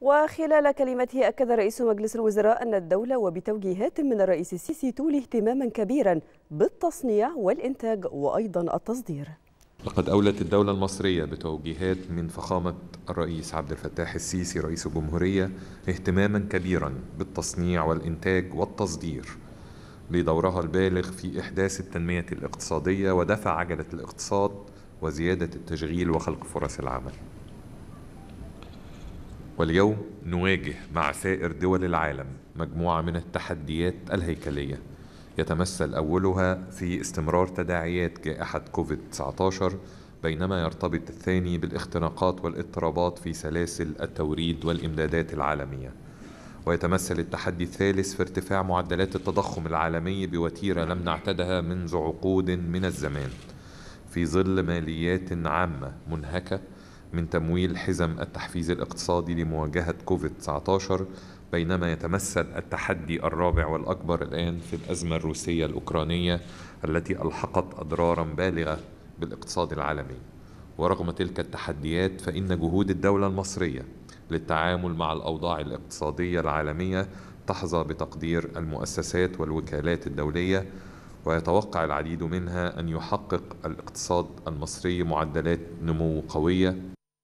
وخلال كلمته أكد رئيس مجلس الوزراء أن الدولة وبتوجيهات من الرئيس السيسي تولي اهتماما كبيرا بالتصنيع والإنتاج وأيضا التصدير لقد أولت الدولة المصرية بتوجيهات من فخامة الرئيس عبد الفتاح السيسي رئيس الجمهورية اهتماما كبيرا بالتصنيع والإنتاج والتصدير لدورها البالغ في إحداث التنمية الاقتصادية ودفع عجلة الاقتصاد وزيادة التشغيل وخلق فرص العمل واليوم نواجه مع سائر دول العالم مجموعة من التحديات الهيكلية يتمثل أولها في استمرار تداعيات جائحة كوفيد-19 بينما يرتبط الثاني بالاختناقات والاضطرابات في سلاسل التوريد والإمدادات العالمية ويتمثل التحدي الثالث في ارتفاع معدلات التضخم العالمي بوتيرة لم نعتدها منذ عقود من الزمان في ظل ماليات عامة منهكة من تمويل حزم التحفيز الاقتصادي لمواجهة كوفيد-19 بينما يتمثل التحدي الرابع والأكبر الآن في الأزمة الروسية الأوكرانية التي ألحقت أضرارا بالغة بالاقتصاد العالمي ورغم تلك التحديات فإن جهود الدولة المصرية للتعامل مع الأوضاع الاقتصادية العالمية تحظى بتقدير المؤسسات والوكالات الدولية ويتوقع العديد منها أن يحقق الاقتصاد المصري معدلات نمو قوية